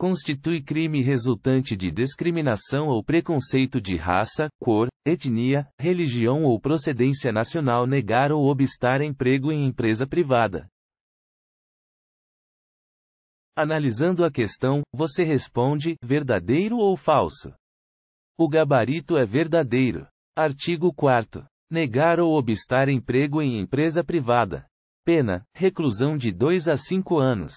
constitui crime resultante de discriminação ou preconceito de raça, cor, etnia, religião ou procedência nacional negar ou obstar emprego em empresa privada. Analisando a questão, você responde: verdadeiro ou falso? O gabarito é verdadeiro. Artigo 4. Negar ou obstar emprego em empresa privada. Pena: reclusão de 2 a 5 anos.